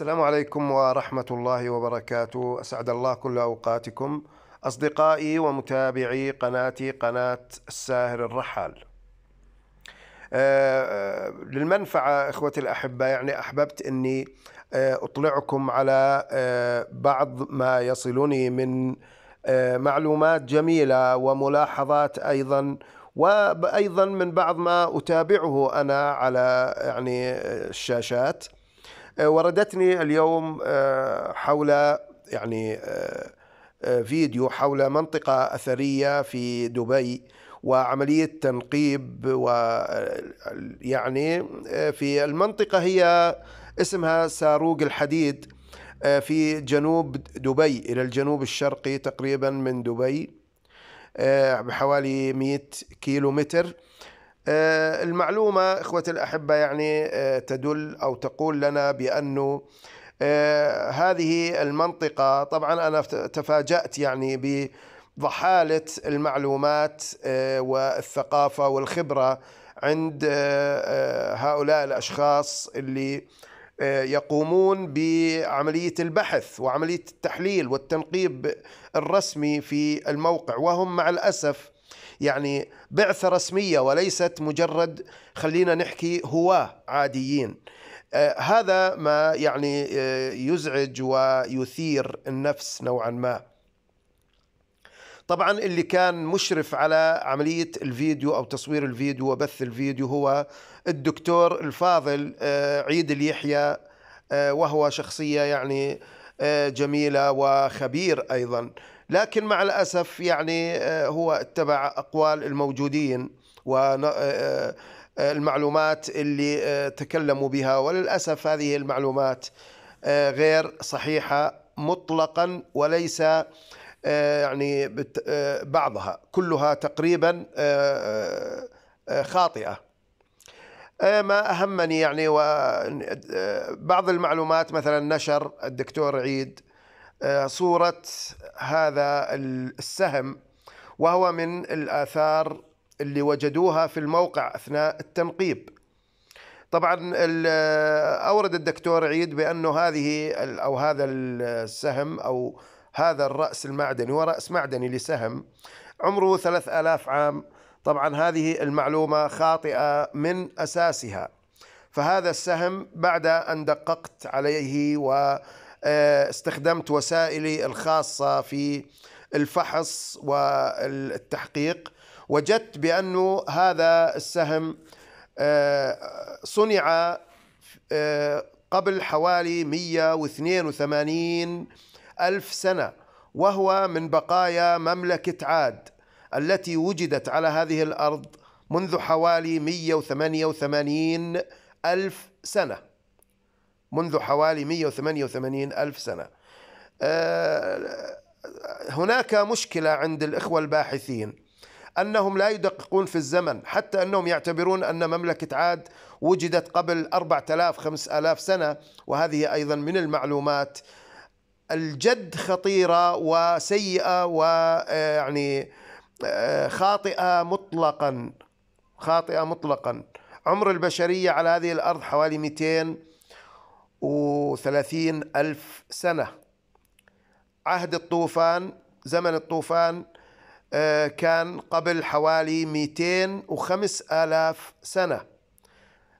السلام عليكم ورحمة الله وبركاته أسعد الله كل أوقاتكم أصدقائي ومتابعي قناتي قناة الساهر الرحال آه، آه، للمنفعة إخوتي الأحبة يعني أحببت أني آه، أطلعكم على بعض ما يصلني من معلومات جميلة وملاحظات أيضا وأيضا من بعض ما أتابعه أنا على يعني الشاشات آه، وردتني اليوم آه، حول يعني آه، فيديو حول منطقة أثرية في دبي وعملية تنقيب و يعني في المنطقة هي اسمها ساروق الحديد في جنوب دبي إلى الجنوب الشرقي تقريبا من دبي بحوالي 100 كيلو متر آه، المعلومة إخوتي الأحبة يعني آه، تدل أو تقول لنا بأنه آه، هذه المنطقة طبعا أنا تفاجأت يعني بضحالة المعلومات والثقافة والخبرة عند هؤلاء الأشخاص اللي يقومون بعملية البحث وعملية التحليل والتنقيب الرسمي في الموقع وهم مع الأسف يعني بعثة رسمية وليست مجرد خلينا نحكي هواة عاديين آه، هذا ما يعني آه، يزعج ويثير النفس نوعا ما طبعا اللي كان مشرف على عملية الفيديو أو تصوير الفيديو وبث الفيديو هو الدكتور الفاضل آه، عيد اليحيى وهو شخصية يعني جميلة وخبير أيضا لكن مع الأسف يعني آه، هو اتبع أقوال الموجودين و آه، آه، المعلومات اللي تكلموا بها وللأسف هذه المعلومات غير صحيحة مطلقا وليس يعني بعضها كلها تقريبا خاطئة ما أهمني يعني وبعض المعلومات مثلا نشر الدكتور عيد آه، صورة هذا السهم وهو من الآثار اللي وجدوها في الموقع أثناء التنقيب طبعا آه، أورد الدكتور عيد بأنه هذه أو هذا السهم أو هذا الرأس المعدني ورأس معدني لسهم عمره 3000 عام طبعا هذه المعلومة خاطئة من أساسها فهذا السهم بعد أن دققت عليه و آه، استخدمت وسائلي الخاصة في الفحص والتحقيق وجدت بأنه هذا السهم آه، صنع آه، قبل حوالي 182 ألف سنة وهو من بقايا مملكة عاد التي وجدت على هذه الأرض منذ حوالي 188 ألف سنة منذ حوالي 188 ألف سنة آه، هناك مشكلة عند الإخوة الباحثين أنهم لا يدققون في الزمن حتى أنهم يعتبرون أن مملكة عاد وجدت قبل 4000 5000 سنة وهذه أيضا من المعلومات الجد خطيرة وسيئة ويعني آه، خاطئة مطلقا خاطئة مطلقا عمر البشرية على هذه الأرض حوالي 200 وثلاثين ألف سنة عهد الطوفان زمن الطوفان آه، كان قبل حوالي 205 آلاف سنة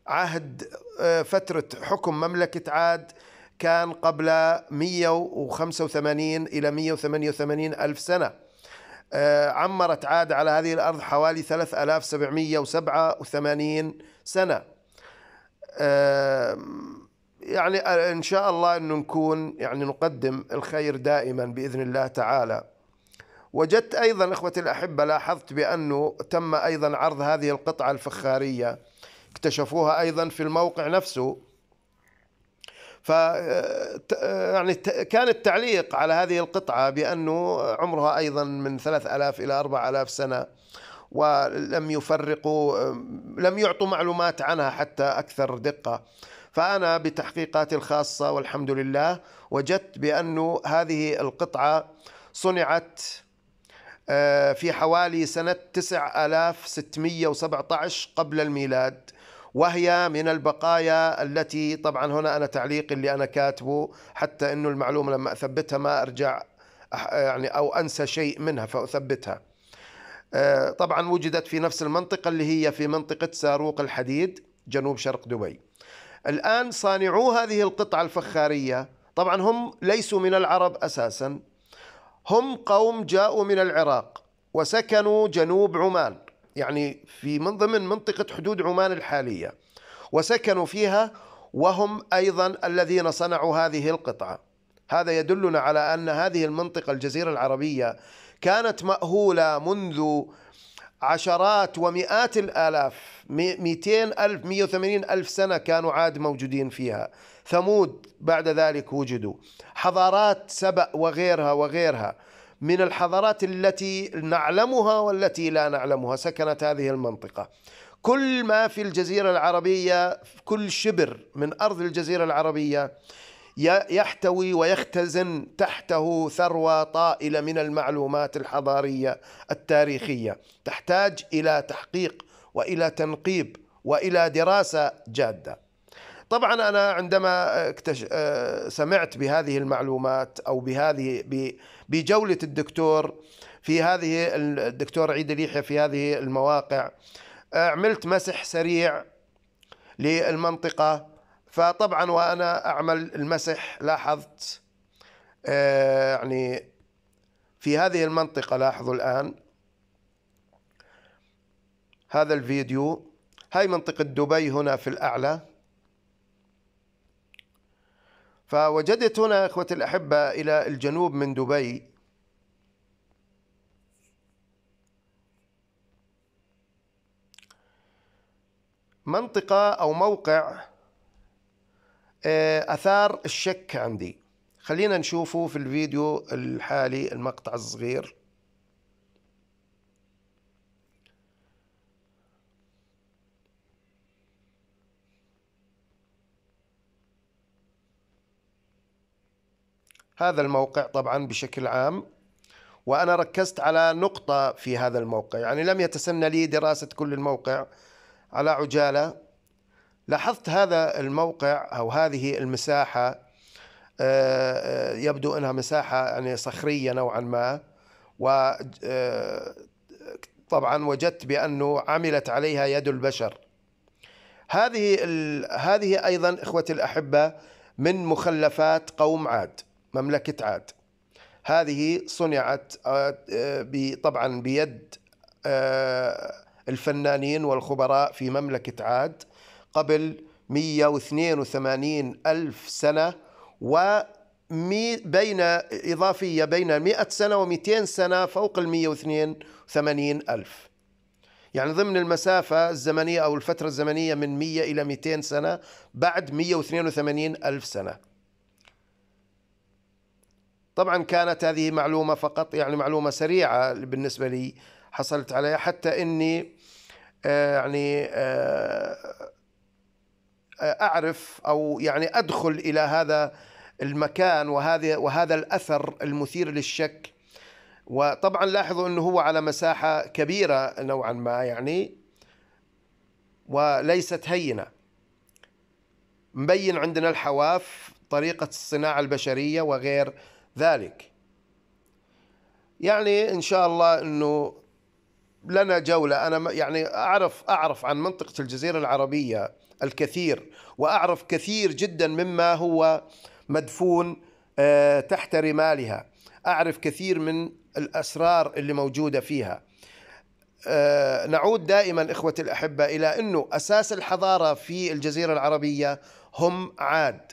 عهد آه، فترة حكم مملكة عاد كان قبل 185 إلى 188 ألف سنة آه، عمرت عاد على هذه الأرض حوالي 3787 سنة يعني آه، ان شاء الله انه نكون يعني نقدم الخير دائما باذن الله تعالى. وجدت ايضا اخوتي الاحبه لاحظت بانه تم ايضا عرض هذه القطعه الفخاريه اكتشفوها ايضا في الموقع نفسه. ف آه، آه، يعني كان التعليق على هذه القطعه بانه عمرها ايضا من 3000 الى 4000 سنه ولم يفرقوا لم يعطوا معلومات عنها حتى اكثر دقه. فأنا بتحقيقاتي الخاصة والحمد لله وجدت بأن هذه القطعة صنعت آه، في حوالي سنة 9617 قبل الميلاد وهي من البقايا التي طبعا هنا أنا تعليق اللي أنا كاتبه حتى أنه المعلومة لما أثبتها ما أرجع يعني أو أنسى شيء منها فأثبتها آه، طبعا وجدت في نفس المنطقة اللي هي في منطقة ساروق الحديد جنوب شرق دبي الآن صانعو هذه القطعة الفخارية طبعا هم ليسوا من العرب أساسا هم قوم جاءوا من العراق وسكنوا جنوب عمان يعني في من ضمن منطقة حدود عمان الحالية وسكنوا فيها وهم أيضا الذين صنعوا هذه القطعة هذا يدلنا على أن هذه المنطقة الجزيرة العربية كانت مأهولة منذ عشرات ومئات الآلاف مئتين ألف وثمانين ألف سنة كانوا عاد موجودين فيها ثمود بعد ذلك وجدوا حضارات سبأ وغيرها وغيرها من الحضارات التي نعلمها والتي لا نعلمها سكنت هذه المنطقة كل ما في الجزيرة العربية كل شبر من أرض الجزيرة العربية يحتوي ويختزن تحته ثروه طائله من المعلومات الحضاريه التاريخيه تحتاج الى تحقيق والى تنقيب والى دراسه جاده طبعا انا عندما اكتش... آه، سمعت بهذه المعلومات او بهذه بجوله الدكتور في هذه الدكتور عيد اليحيى في هذه المواقع آه، عملت مسح سريع للمنطقه فطبعا وانا اعمل المسح لاحظت آه، يعني في هذه المنطقه لاحظوا الان هذا الفيديو هاي منطقه دبي هنا في الاعلى فوجدت هنا اخوتي الاحبه الى الجنوب من دبي منطقة أو موقع آه، أثار الشك عندي خلينا نشوفه في الفيديو الحالي المقطع الصغير هذا الموقع طبعا بشكل عام وأنا ركزت على نقطة في هذا الموقع يعني لم يتسنى لي دراسة كل الموقع على عجالة لاحظت هذا الموقع أو هذه المساحة آه، آه، يبدو أنها مساحة يعني صخرية نوعا ما و آه، طبعا وجدت بأنه عملت عليها يد البشر هذه هذه أيضا إخوتي الأحبة من مخلفات قوم عاد مملكة عاد هذه صنعت طبعا بيد الفنانين والخبراء في مملكة عاد قبل 182 ألف سنة و بين إضافية بين 100 سنة و200 سنة فوق ال 182 ألف يعني ضمن المسافة الزمنية أو الفترة الزمنية من 100 إلى 200 سنة بعد 182 ألف سنة طبعا كانت هذه معلومة فقط يعني معلومة سريعة بالنسبة لي حصلت عليها حتى أني آه، يعني آه، اعرف او يعني ادخل الى هذا المكان وهذا وهذا الاثر المثير للشك وطبعا لاحظوا انه هو على مساحه كبيره نوعا ما يعني وليست هينه مبين عندنا الحواف طريقه الصناعه البشريه وغير ذلك يعني ان شاء الله انه لنا جوله انا يعني اعرف اعرف عن منطقه الجزيره العربيه الكثير وأعرف كثير جدا مما هو مدفون آه، تحت رمالها أعرف كثير من الأسرار اللي موجودة فيها آه، نعود دائما إخوة الأحبة إلى أنه أساس الحضارة في الجزيرة العربية هم عاد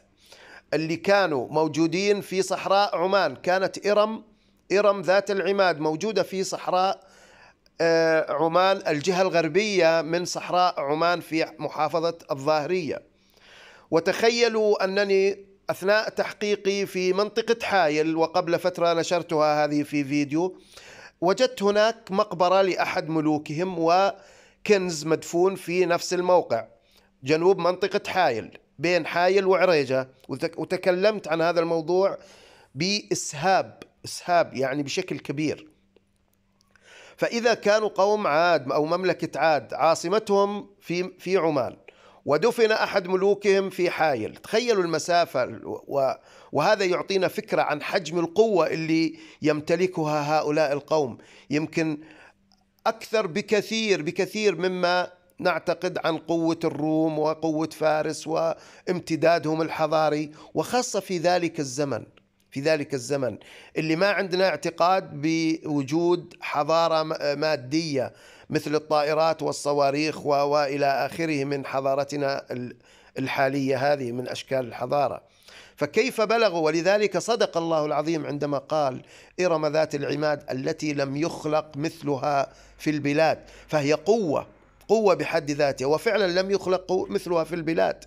اللي كانوا موجودين في صحراء عمان كانت إرم إرم ذات العماد موجودة في صحراء آه، عمان الجهة الغربية من صحراء عمان في محافظة الظاهرية وتخيلوا أنني أثناء تحقيقي في منطقة حايل وقبل فترة نشرتها هذه في فيديو وجدت هناك مقبرة لأحد ملوكهم وكنز مدفون في نفس الموقع جنوب منطقة حايل بين حايل وعريجة وتكلمت عن هذا الموضوع بإسهاب إسهاب يعني بشكل كبير فإذا كانوا قوم عاد أو مملكة عاد عاصمتهم في في عمان ودفن أحد ملوكهم في حايل تخيلوا المسافة وهذا يعطينا فكرة عن حجم القوة اللي يمتلكها هؤلاء القوم يمكن أكثر بكثير بكثير مما نعتقد عن قوة الروم وقوة فارس وامتدادهم الحضاري وخاصة في ذلك الزمن في ذلك الزمن اللي ما عندنا اعتقاد بوجود حضارة مادية مثل الطائرات والصواريخ وإلى آخره من حضارتنا الحالية هذه من أشكال الحضارة فكيف بلغوا ولذلك صدق الله العظيم عندما قال إرم ذات العماد التي لم يخلق مثلها في البلاد فهي قوة قوة بحد ذاتها وفعلا لم يخلق مثلها في البلاد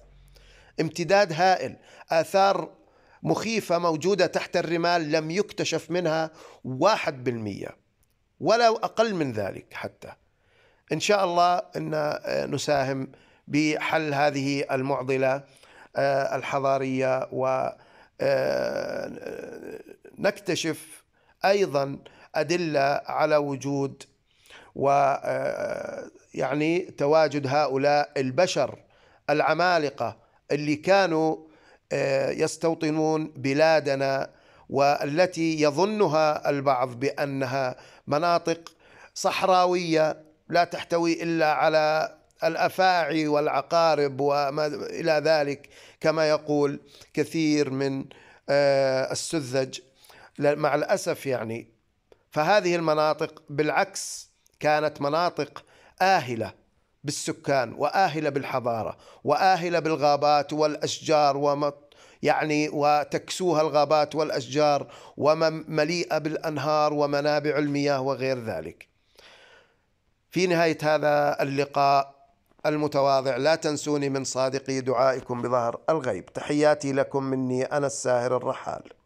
امتداد هائل آثار مخيفة موجودة تحت الرمال لم يكتشف منها واحد بالمية ولا أقل من ذلك حتى إن شاء الله أن آه، نساهم بحل هذه المعضلة آه، الحضارية ونكتشف آه، أيضا أدلة على وجود و يعني تواجد هؤلاء البشر العمالقة اللي كانوا يستوطنون بلادنا والتي يظنها البعض بانها مناطق صحراويه لا تحتوي الا على الافاعي والعقارب وما الى ذلك كما يقول كثير من آه، السذج مع الاسف يعني فهذه المناطق بالعكس كانت مناطق آهلة بالسكان واهله بالحضاره واهله بالغابات والاشجار ومط يعني وتكسوها الغابات والاشجار ومليئه بالانهار ومنابع المياه وغير ذلك. في نهايه هذا اللقاء المتواضع لا تنسوني من صادقي دعائكم بظهر الغيب، تحياتي لكم مني انا الساهر الرحال.